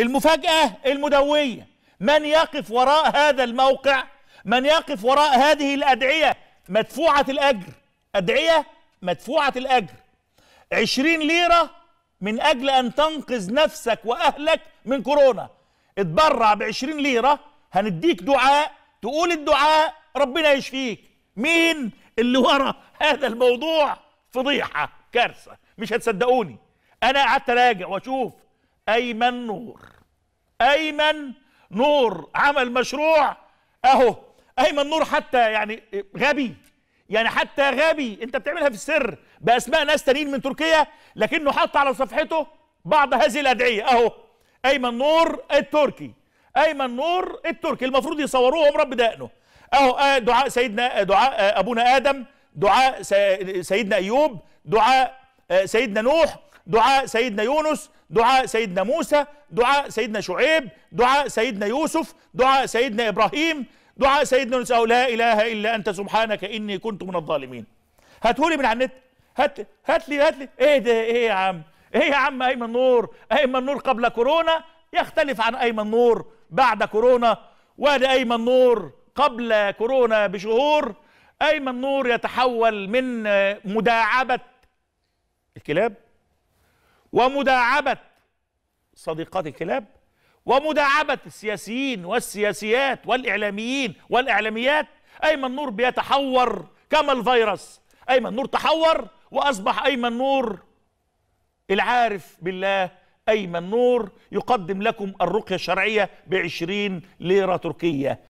المفاجأة المدوية من يقف وراء هذا الموقع من يقف وراء هذه الأدعية مدفوعة الأجر أدعية مدفوعة الأجر عشرين ليرة من أجل أن تنقذ نفسك وأهلك من كورونا اتبرع بعشرين ليرة هنديك دعاء تقول الدعاء ربنا يشفيك مين اللي ورا هذا الموضوع فضيحة كارثة مش هتصدقوني أنا قعدت أراجع وأشوف ايمن نور ايمن نور عمل مشروع اهو ايمن نور حتى يعني غبي يعني حتى غبي انت بتعملها في السر باسماء ناس تانيين من تركيا لكنه حط على صفحته بعض هذه الادعيه اهو ايمن نور التركي ايمن نور التركي المفروض يصوروه رب دقنه اهو آه، دعاء سيدنا آه، دعاء آه، ابونا ادم دعاء سيدنا ايوب دعاء سيدنا نوح دعاء سيدنا يونس دعاء سيدنا موسى دعاء سيدنا شعيب دعاء سيدنا يوسف دعاء سيدنا إبراهيم دعاء سيدنا يونس أو لا إله إلا أنت سبحانك إني كنت من الظالمين هاتهولي من على النت هات هات لي هات لي ايه ده ايه يا عم ايه يا عم ايمن نور ايمن نور قبل كورونا يختلف عن ايمن نور بعد كورونا وادي ايمن نور قبل كورونا بشهور ايمن نور يتحول من مداعبه الكلاب ومداعبة صديقات الكلاب ومداعبة السياسيين والسياسيات والإعلاميين والإعلاميات أيمن نور بيتحور كما الفيروس أيمن نور تحور وأصبح أيمن نور العارف بالله أيمن نور يقدم لكم الرقية الشرعية بعشرين ليرة تركية